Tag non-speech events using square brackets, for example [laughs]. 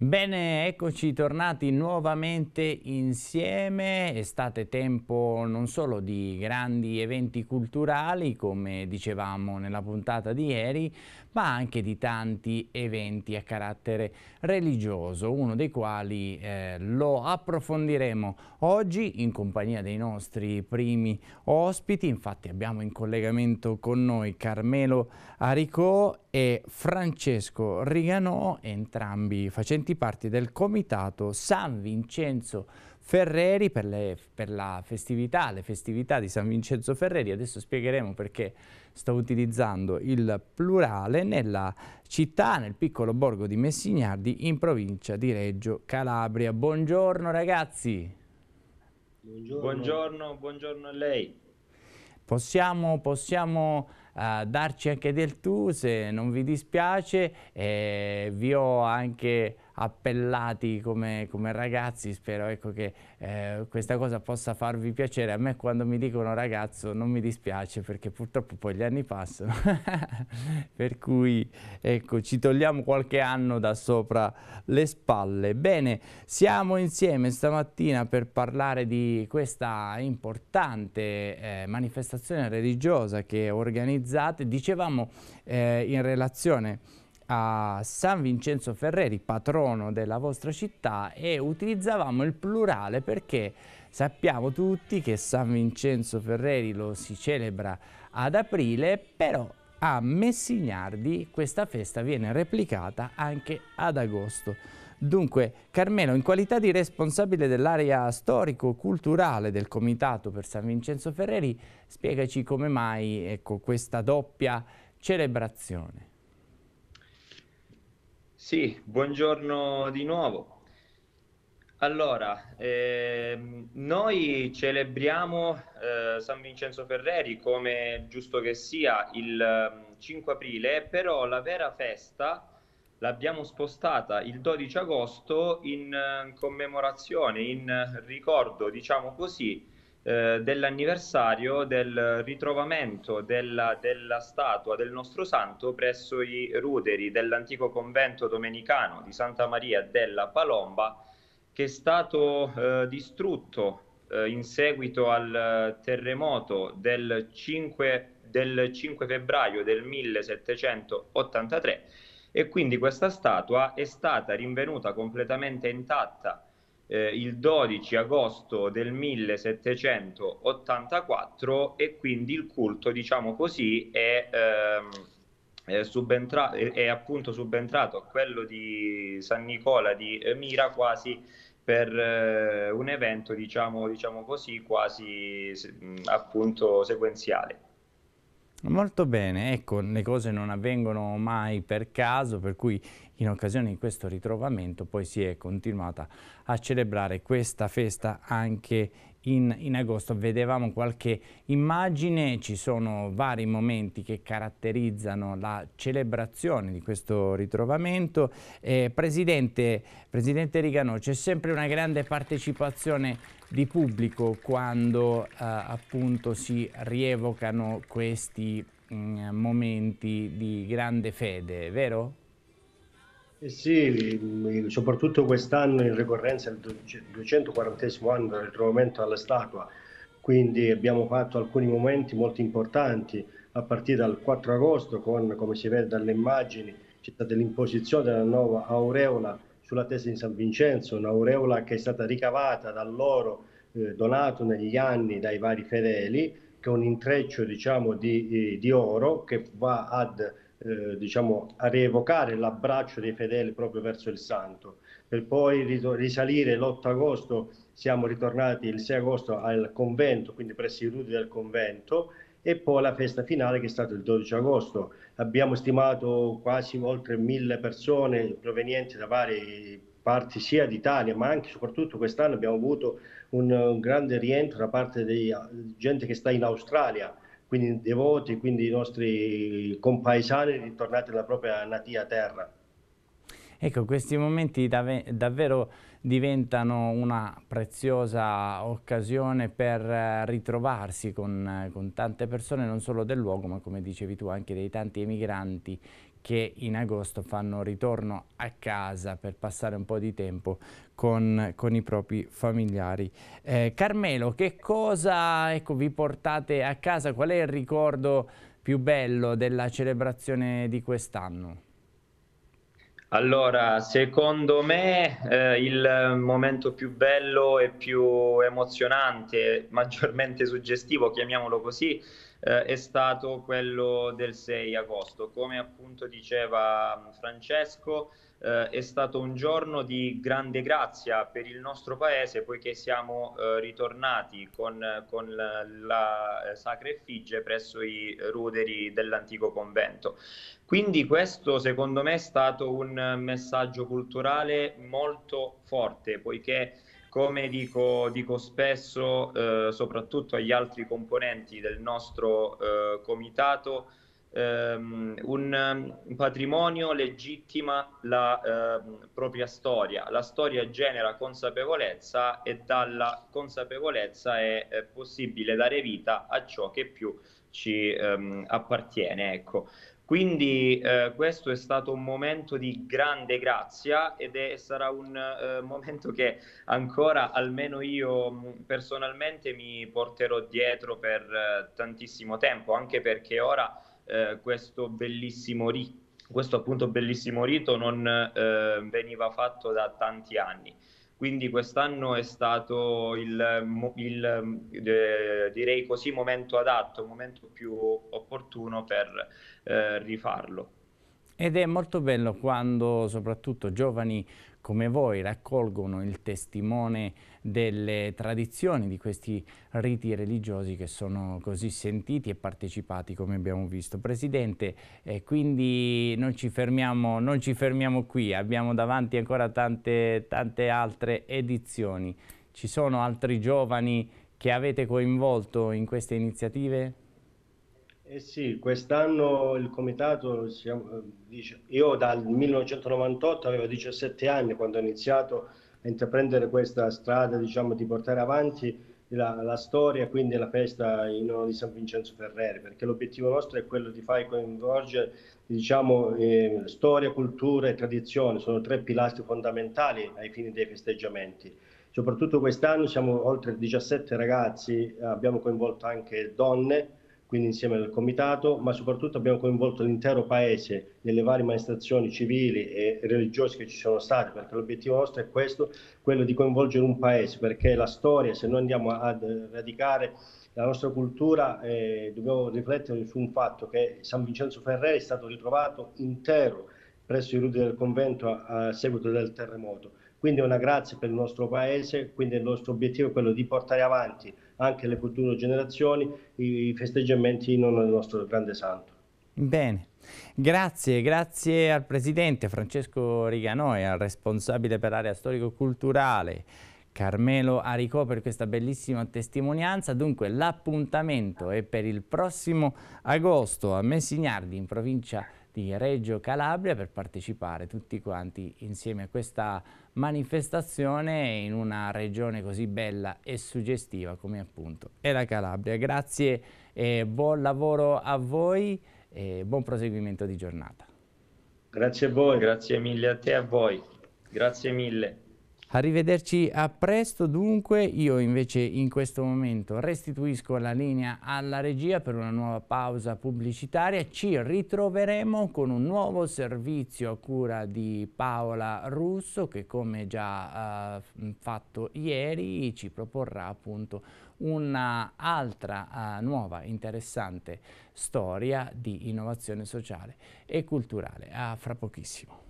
Bene, eccoci tornati nuovamente insieme, è stato tempo non solo di grandi eventi culturali come dicevamo nella puntata di ieri, ma anche di tanti eventi a carattere religioso, uno dei quali eh, lo approfondiremo oggi in compagnia dei nostri primi ospiti, infatti abbiamo in collegamento con noi Carmelo Aricò e Francesco Riganò, entrambi facenti tutti i del comitato San Vincenzo Ferreri per, le, per, la festività, le festività di San Vincenzo Ferreri. Adesso spiegheremo perché sto utilizzando il plurale nella città, nel piccolo borgo di Messignardi in provincia di Reggio Calabria. Buongiorno ragazzi! Buongiorno, buongiorno, buongiorno a lei. Possiamo, possiamo uh, darci anche del tu se non vi dispiace. Eh, vi ho anche appellati come, come ragazzi, spero ecco, che eh, questa cosa possa farvi piacere. A me quando mi dicono ragazzo non mi dispiace perché purtroppo poi gli anni passano, [laughs] per cui ecco, ci togliamo qualche anno da sopra le spalle. Bene, siamo insieme stamattina per parlare di questa importante eh, manifestazione religiosa che organizzate, dicevamo eh, in relazione a San Vincenzo Ferreri, patrono della vostra città, e utilizzavamo il plurale perché sappiamo tutti che San Vincenzo Ferreri lo si celebra ad aprile, però a Messignardi questa festa viene replicata anche ad agosto. Dunque, Carmelo, in qualità di responsabile dell'area storico-culturale del Comitato per San Vincenzo Ferreri, spiegaci come mai ecco, questa doppia celebrazione. Sì, buongiorno di nuovo. Allora, ehm, noi celebriamo eh, San Vincenzo Ferreri come giusto che sia il 5 ehm, aprile, però la vera festa l'abbiamo spostata il 12 agosto in eh, commemorazione, in ricordo, diciamo così, eh, dell'anniversario del ritrovamento della, della, statua del nostro santo presso i ruderi dell'antico convento domenicano di Santa Maria della Palomba, che è stato eh, distrutto eh, in seguito al eh, terremoto del 5, del 5 febbraio del 1783 e quindi questa statua è stata rinvenuta completamente intatta eh, il 12 agosto del 1784 e quindi il culto, diciamo così, è, ehm, è, subentra- è appunto subentrato a quello di San Nicola di eh, Mira quasi per eh, un evento, diciamo, diciamo così, quasi mh, appunto sequenziale. Molto bene, ecco, le cose non avvengono mai per caso, per cui in occasione di questo ritrovamento poi si è continuata a celebrare questa festa anche in, in, agosto vedevamo qualche immagine, ci sono vari momenti che caratterizzano la celebrazione di questo ritrovamento. Eh, Presidente, Presidente Rigano, c'è sempre una grande partecipazione di pubblico quando eh, appunto si rievocano questi mh, mm, momenti di grande fede, vero? Eh sì, soprattutto quest'anno in ricorrenza del 240 anno del ritrovamento alla statua, quindi abbiamo fatto alcuni momenti molto importanti a partire dal 4 agosto con, come si vede dalle immagini, c'è stata l'imposizione della nuova aureola sulla testa di San Vincenzo, un'aureola che è stata ricavata dall'oro eh, donato negli anni dai vari fedeli, che è un intreccio diciamo, di, eh, di oro che va ad eh, diciamo, a rievocare l'abbraccio dei fedeli proprio verso il santo. Per poi risalire l'8 agosto, siamo ritornati il 6 agosto al convento, quindi presso i rudi del convento, e poi la festa finale che è stata il 12 agosto. Abbiamo stimato quasi oltre mille persone provenienti da varie parti sia d'Italia, ma anche soprattutto quest'anno abbiamo avuto un, un grande rientro da parte di gente che sta in Australia, quindi devoti, quindi i nostri compaesani ritornati alla propria natia terra. Ecco, questi momenti dav davvero diventano una preziosa occasione per eh, ritrovarsi con, eh, con tante persone, non solo del luogo, ma come dicevi tu, anche dei tanti emigranti che in agosto fanno ritorno a casa per passare un po' di tempo con, con i propri familiari. Eh, Carmelo, che cosa ecco, vi portate a casa? Qual è il ricordo più bello della celebrazione di quest'anno? Allora, secondo me eh, il momento più bello e più emozionante, [laughs] maggiormente suggestivo, chiamiamolo così, eh, è stato quello del 6 agosto. Come appunto diceva Francesco, eh, è stato un giorno di grande grazia per il nostro paese poiché siamo eh, ritornati con, con la, la, eh, sacra effigie presso i ruderi dell'antico convento. Quindi questo secondo me è stato un messaggio culturale molto forte poiché come dico, dico spesso eh, soprattutto agli altri componenti del nostro eh, comitato ehm, un, ehm, un, patrimonio legittima la eh, propria storia, la storia genera consapevolezza e dalla consapevolezza è, è possibile dare vita a ciò che più ci ehm, appartiene. Ecco. Quindi eh, questo è stato un momento di grande grazia ed è, sarà un eh, momento che ancora, almeno io mm, personalmente, mi porterò dietro per eh, tantissimo tempo, anche perché ora eh, questo bellissimo rito questo appunto bellissimo rito non eh, veniva fatto da tanti anni. Quindi quest'anno è stato il, il eh, direi così, momento adatto, momento più opportuno per eh, rifarlo. Ed è molto bello quando soprattutto giovani come voi raccolgono il testimone delle tradizioni di questi riti religiosi che sono così sentiti e partecipati come abbiamo visto. Presidente, eh, quindi non ci, fermiamo, non ci, fermiamo, qui, abbiamo davanti ancora tante, tante altre edizioni. Ci sono altri giovani che avete coinvolto in queste iniziative? Eh sì, quest'anno il comitato, siamo, eh, dice, io dal 1998 avevo 17 anni quando ho iniziato a intraprendere questa strada diciamo, di portare avanti la, la storia quindi la festa in onore di San Vincenzo Ferreri, perché l'obiettivo nostro è quello di far coinvolgere diciamo, eh, storia, cultura e tradizione, sono tre pilastri fondamentali ai fini dei festeggiamenti soprattutto quest'anno siamo oltre 17 ragazzi, abbiamo coinvolto anche donne quindi insieme al Comitato, ma soprattutto abbiamo coinvolto l'intero Paese nelle varie manifestazioni civili e religiose che ci sono state, perché l'obiettivo nostro è questo, quello di coinvolgere un Paese, perché la storia, se noi andiamo a radicare la nostra cultura, eh, dobbiamo riflettere su un fatto che San Vincenzo Ferreri è stato ritrovato intero presso i rudi del convento a, a seguito del terremoto. Quindi è una grazia per il nostro Paese, quindi il nostro obiettivo è quello di portare avanti anche le future generazioni i festeggiamenti in onore del nostro grande santo. Bene. Grazie, grazie al Presidente Francesco Riganoi, al responsabile per l'area storico-culturale Carmelo Aricò per questa bellissima testimonianza. Dunque l'appuntamento è per il prossimo agosto a Messignardi in provincia di di Reggio Calabria per partecipare tutti quanti insieme a questa manifestazione in una regione così bella e suggestiva come appunto è la Calabria. Grazie e buon lavoro a voi e buon proseguimento di giornata. Grazie a voi, grazie mille a te e a voi. Grazie mille. Arrivederci a presto, dunque io invece in questo momento restituisco la linea alla regia per una nuova pausa pubblicitaria, ci ritroveremo con un nuovo servizio a cura di Paola Russo che come già eh, fatto ieri ci proporrà appunto un'altra uh, eh, nuova interessante storia di innovazione sociale e culturale. A ah, fra pochissimo.